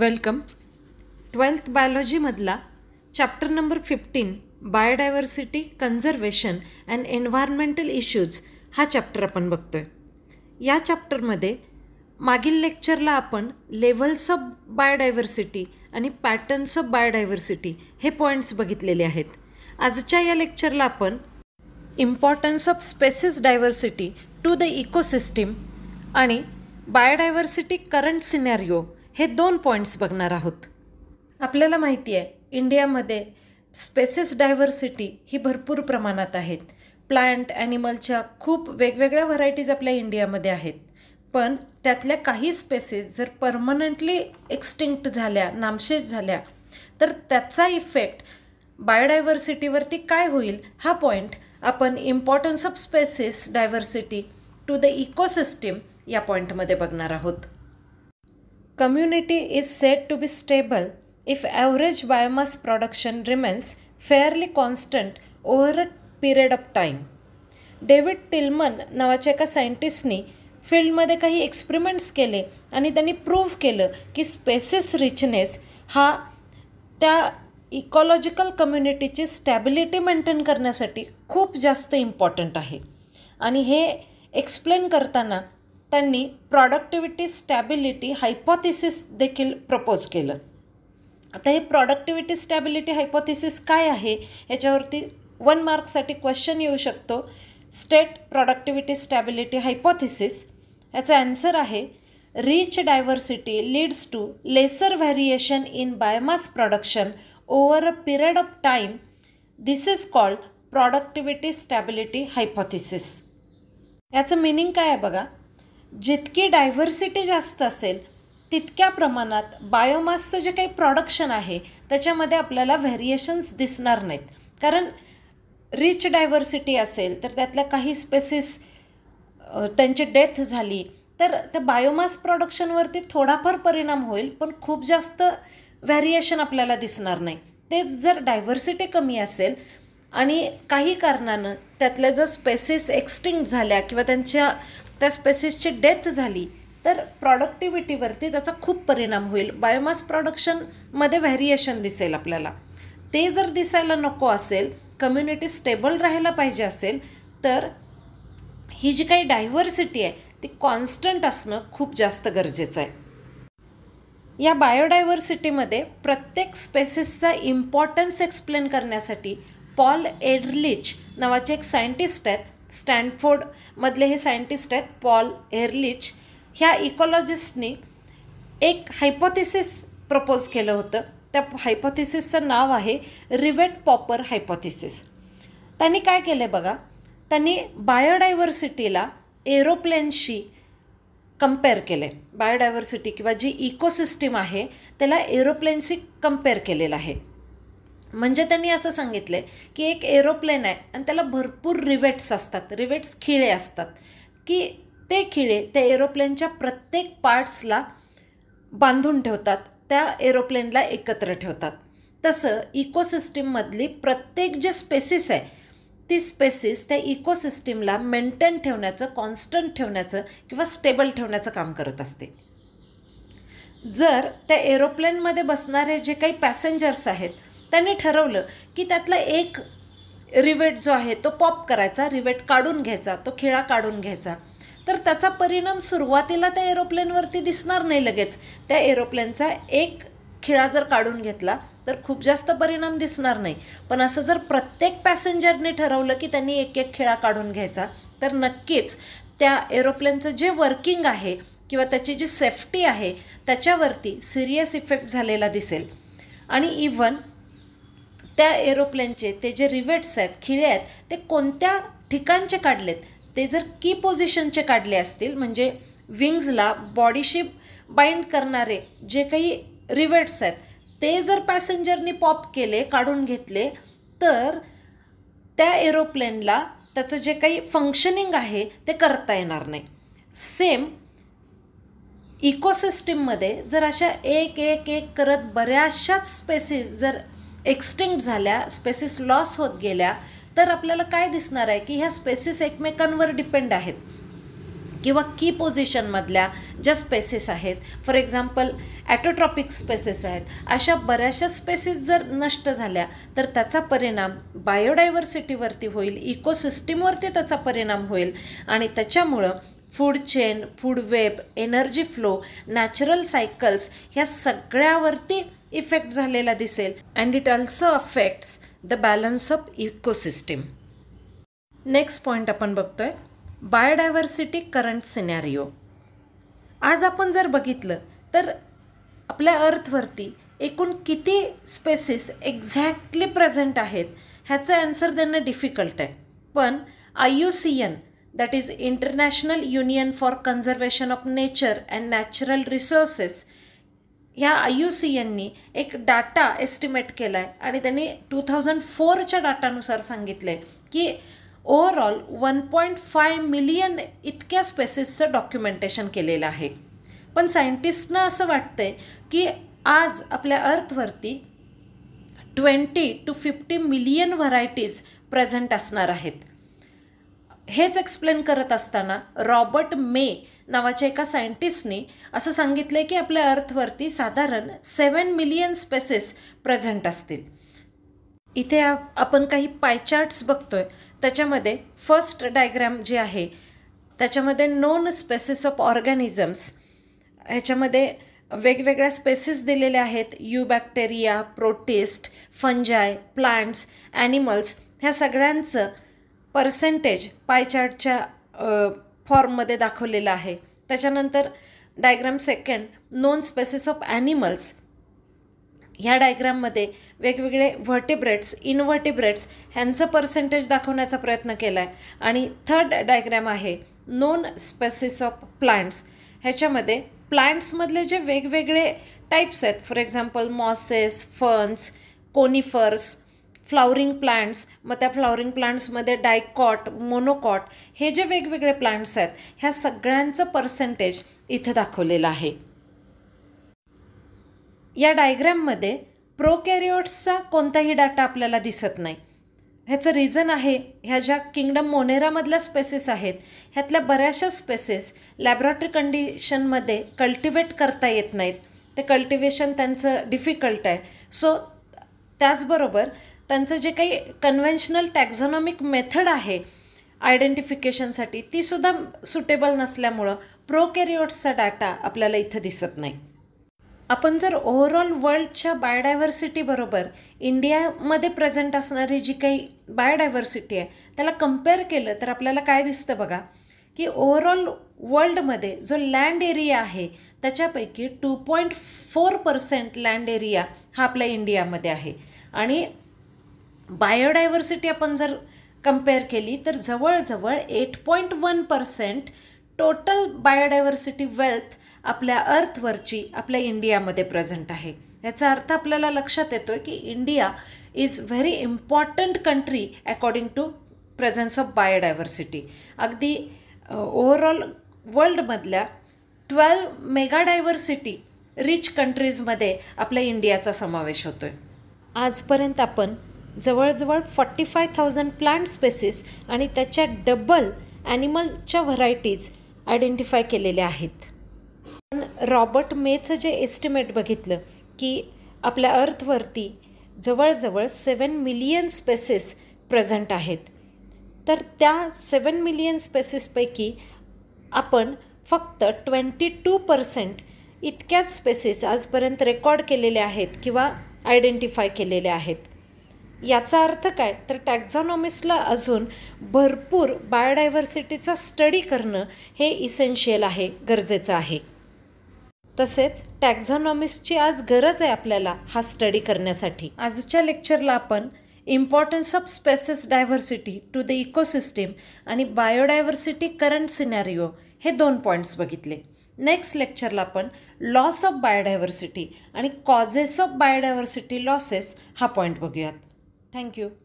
Welcome twelfth बायोलॉजीमधला chapter number fifteen biodiversity conservation and environmental issues हा chapter आपण बघतो आहे या चॅप्टरमध्ये मागील लेक्चरला आपण लेवल्स ऑफ बायोडायव्हर्सिटी आणि पॅटर्न्स ऑफ बायोडायव्हर्सिटी हे पॉईंट्स बघितलेले आहेत आजच्या या लेक्चरला आपण importance of species diversity to the ecosystem आणि बायोडायव्हर्सिटी करंट सिनॅरिओ हे दोन पॉईंट्स बघणार आहोत आपल्याला माहिती आहे इंडियामध्ये स्पेसेस डायव्हर्सिटी ही भरपूर प्रमाणात आहेत प्लांट ॲनिमलच्या खूप वेगवेगळ्या व्हरायटीज आपल्या इंडियामध्ये आहेत पण त्यातल्या काही स्पेसेस जर परमनंटली एक्स्टिंक्ट झाल्या नामशेष झाल्या तर त्याचा इफेक्ट बायोडायव्हर्सिटीवरती काय होईल हा पॉईंट आपण importance of species diversity to the ecosystem या पॉईंटमध्ये बघणार आहोत community is said to be stable if average biomass production remains fairly constant over a period of time David Tilman नावाच्या एका सायंटिस्टनी फील्डमध्ये काही एक्सपेरिमेंट्स केले आणि त्यांनी प्रूव्ह केलं की स्पेसेस रिचनेस हा त्या इकॉलॉजिकल कम्युनिटीची स्टॅबिलिटी मेंटेन करण्यासाठी खूप जास्त इम्पॉर्टंट आहे आणि हे एक्सप्लेन करताना त्यांनी प्रॉडक्टिव्हिटी स्टॅबिलिटी हायपॉथिसिस देखील प्रपोज केलं आता हे प्रॉडक्टिव्हिटी स्टॅबिलिटी हायपॉथिसिस काय आहे याच्यावरती वन मार्कसाठी क्वेश्चन येऊ शकतो स्टेट प्रॉडक्टिव्हिटी स्टॅबिलिटी हायपॉथिसिस याचा ॲन्सर आहे rich diversity leads to lesser variation in biomass production over a period of time this is called productivity stability hypothesis याचं मिनिंग काय आहे बघा जितकी डायव्हर्सिटी जास्त असेल तितक्या प्रमाणात बायोमासचं जे काही प्रॉडक्शन आहे त्याच्यामध्ये आपल्याला व्हेरिएशन्स दिसणार नाहीत कारण रिच डायव्हर्सिटी असेल तर त्यातल्या काही स्पेसिस त्यांची डेथ झाली तर त्या बायोमास प्रॉडक्शनवरती थोडाफार परिणाम होईल पण खूप जास्त व्हॅरिएशन आपल्याला दिसणार नाही तेच जर डायव्हर्सिटी कमी असेल आणि काही कारणानं त्यातल्या जर स्पेसिस एक्स्टिंक्ट झाल्या किंवा त्यांच्या त्या स्पेसिसची डेथ झाली तर प्रॉडक्टिव्हिटीवरती त्याचा खूप परिणाम होईल बायोमास प्रॉडक्शनमध्ये व्हॅरिएशन दिसेल आपल्याला ते जर दिसायला नको असेल कम्युनिटी स्टेबल राहायला पाहिजे असेल तर ही जी काही डायव्हर्सिटी आहे ती कॉन्स्टंट असणं खूप जास्त गरजेचं आहे या बायोडायव्हर्सिटीमध्ये प्रत्येक स्पेसिसचा इम्पॉर्टन्स एक्सप्लेन करण्यासाठी पॉल एडलिच नावाचे एक सायंटिस्ट आहेत स्टँडफोर्डमधले हे सायंटिस्ट आहेत पॉल एअरलिच ह्या इकॉलॉजिस्टनी एक हायपोथिसिस प्रपोज केलं होतं त्या हायपोथिसिसचं नाव आहे रिवेट पॉपर हायपोथिसिस त्यांनी काय केलं आहे बघा त्यांनी बायोडायव्हर्सिटीला एरोप्लेनशी कम्पेअर केले बायोडायव्हर्सिटी किंवा जी इकोसिस्टीम आहे त्याला एरोप्लेनशी कम्पेअर केलेलं आहे म्हणजे त्यांनी असं सांगितलं की एक एरोप्लेन आहे आणि त्याला भरपूर रिवेट्स असतात रिवेट्स खिळे असतात की ते खिळे त्या एरोप्लेनच्या प्रत्येक पार्ट्सला बांधून ठेवतात त्या एरोप्लेनला एकत्र ठेवतात तसं इकोसिस्टीममधली प्रत्येक जे स्पेसिस आहे ती स्पेसिस त्या इकोसिस्टीमला मेंटेन ठेवण्याचं कॉन्स्टंट ठेवण्याचं किंवा स्टेबल ठेवण्याचं काम करत असते जर त्या एरोप्लेनमध्ये बसणारे जे काही पॅसेंजर्स आहेत त्याने ठरवलं की त्यातला एक रिवेट जो आहे तो पॉप करायचा रिवेट काढून घ्यायचा तो खिळा काढून घ्यायचा तर त्याचा परिणाम सुरुवातीला त्या एरोप्लेनवरती दिसणार नाही लगेच त्या एरोप्लेनचा एक खिळा जर काढून घेतला तर खूप जास्त परिणाम दिसणार नाही पण असं जर प्रत्येक पॅसेंजरने ठरवलं की त्यांनी एक एक खिळा काढून घ्यायचा तर नक्कीच त्या एरोप्लेनचं जे वर्किंग आहे किंवा त्याची जी सेफ्टी आहे त्याच्यावरती सिरियस इफेक्ट झालेला दिसेल आणि इवन त्या एरोप्लेनचे ते जे रिवेट्स आहेत खिळे आहेत ते कोणत्या ठिकाणचे काढलेत ते जर की पोझिशनचे काढले असतील म्हणजे विंग्जला बॉडीशी बाइंड करणारे जे काही रिवेट्स आहेत ते जर पॅसेंजरनी पॉप केले काढून घेतले तर त्या एरोप्लेनला त्याचं जे काही फंक्शनिंग आहे ते करता येणार नाही सेम इकोसिस्टीममध्ये जर अशा एक एक एक करत बऱ्याचशाच स्पेसिस जर एक्स्टिंक्ट झाल्या स्पेसिस लॉस होत गेल्या तर आपल्याला काय दिसणार आहे की ह्या स्पेसिस एकमेकांवर डिपेंड आहेत किंवा की पोझिशनमधल्या ज्या स्पेसेस आहेत फॉर एक्झाम्पल ॲटोट्रॉपिक स्पेसेस आहेत अशा बऱ्याचशा स्पेसेस जर नष्ट झाल्या तर त्याचा परिणाम बायोडायव्हर्सिटीवरती होईल इकोसिस्टीमवरती त्याचा परिणाम होईल आणि त्याच्यामुळं food chain food web energy flow natural cycles ह्या सगळ्यावरती इफेक्ट झालेला दिसेल and it also affects the balance of ecosystem next point आपण बघतोय बायोडायव्हर्सिटी करंट सिनॅरिओ आज आपण जर बघितलं तर आपल्या अर्थवरती एकूण किती स्पेसिस एक्झॅक्टली प्रेझेंट आहेत ह्याचं अन्सर देणं डिफिकल्ट आहे पण I U C N that is International Union for Conservation of Nature and Natural Resources ह्या आय यू सी यांनी एक डाटा एस्टिमेट केला आहे आणि त्यांनी टू थाउजंड फोरच्या डाटानुसार सांगितलं आहे की overall one point five million इतक्या स्पेसिसचं डॉक्युमेंटेशन केलेलं आहे पण सायंटिस्टना असं वाटतंय की आज आपल्या अर्थवरती twenty to fifty million varieties present असणार आहेत हेच एक्सप्लेन करत असताना रॉबर्ट मे नावाच्या एका सायंटिस्टने असं सांगितलं आहे की आपल्या अर्थवरती साधारण सेवन मिलियन स्पेसेस प्रेझेंट असतील इथे आपण काही पायचार्ट्स बघतोय त्याच्यामध्ये फर्स्ट डायग्रॅम जे आहे त्याच्यामध्ये नोन स्पेसेस ऑफ ऑर्गॅनिझम्स ह्याच्यामध्ये वेगवेगळ्या स्पेसेस दिलेल्या आहेत you bacteria protist fungi plants animals ह्या सगळ्यांचं पर्सेंटेज पायचार्टच्या फॉर्ममध्ये दाखवलेलं आहे त्याच्यानंतर diagram second known species of animals ह्या डायग्राममध्ये वेगवेगळे व्हर्टिब्रेट्स इनव्हर्टिब्रेट्स ह्यांचं पर्सेंटेज दाखवण्याचा प्रयत्न केला आहे आणि थर्ड डायग्राम आहे नॉन स्पेसिस ऑफ प्लांट्स ह्याच्यामध्ये प्लांट्समधले जे वेगवेगळे टाईप्स आहेत for example mosses ferns conifers flowering plants मग त्या फ्लावरिंग प्लांट्समध्ये डायकॉट मोनोकॉट हे जे वेगवेगळे प्लांट्स आहेत ह्या सगळ्यांचं पर्सेंटेज इथं दाखवलेलं आहे या डायग्रॅममध्ये प्रोकॅरिओट्सचा कोणताही डाटा आपल्याला दिसत नाही ह्याचं रिझन आहे ह्या ज्या किंगडम मोनेरामधल्या स्पेसेस आहेत ह्यातल्या बऱ्याचशा स्पेसेस लॅबोरेटरी कंडिशनमध्ये कल्टिवेट करता येत नाहीत ते कल्टिवेशन त्यांचं डिफिकल्ट आहे सो त्याचबरोबर त्यांचं जे काही कन्व्हेन्शनल टॅक्झॉनॉमिक मेथड आहे आयडेंटिफिकेशनसाठी तीसुद्धा सुटेबल नसल्यामुळं प्रोकॅरिओट्सचा डाटा आपल्याला इथं दिसत नाही आपण जर ओव्हरऑल वर्ल्डच्या बायोडायव्हर्सिटीबरोबर इंडियामध्ये प्रेझेंट असणारी जी काही बायोडायव्हर्सिटी आहे त्याला कम्पेअर केलं तर आपल्याला काय दिसतं बघा की ओव्हरऑल वर्ल्डमध्ये जो लँड एरिया आहे त्याच्यापैकी two point four percent land area हा आपल्या इंडियामध्ये आहे आणि बायोडायव्हर्सिटी आपण जर कम्पेअर केली तर जवळजवळ eight point one percent total biodiversity wealth आपल्या अर्थवरची आपल्या इंडियामध्ये प्रेझेंट आहे याचा अर्थ आपल्याला लक्षात येतो आहे की India is very important country according to presence of biodiversity अगदी ओव्हरऑल वर्ल्डमधल्या ट्वेल्व मेगा डायव्हर्सिटी रिच कंट्रीजमध्ये आपल्या इंडियाचा समावेश होतो आहे आजपर्यंत आपण जवळजवळ forty five thousand plant species आणि त्याच्या डबल ॲनिमलच्या व्हरायटीज आयडेंटिफाय केलेल्या आहेत पण रॉबर्ट मेचं जे एस्टिमेट बघितलं की आपल्या अर्थवरती जवळजवळ सेवन मिलियन स्पेसेस प्रेझेंट आहेत तर त्या सेवन मिलियन स्पेसिसपैकी आपण फक्त ट्वेंटी टू पर्सेंट इतक्याच स्पेसेस आजपर्यंत रेकॉर्ड केलेल्या आहेत किंवा आयडेंटिफाय केलेल्या आहेत याचा अर्थ काय तर टॅक्झॉनॉमिस्टला अजून भरपूर बायोडायव्हर्सिटीचा स्टडी करणं हे इसेन्शियल आहे गरजेचं आहे तसेच टॅक्झॉनॉमिस्टची आज गरज आहे आपल्याला हा स्टडी करण्यासाठी आजच्या लेक्चरला आपण importance of species diversity to the ecosystem आणि बायोडायव्हर्सिटी करंट सिनॅरिओ हे दोन पॉईंट्स बघितले नेक्स्ट लेक्चरला आपण लॉस ऑफ बायोडायव्हर्सिटी आणि कॉजेस ऑफ बायोडायव्हर्सिटी लॉसेस हा पॉईंट बघूयात Thank you.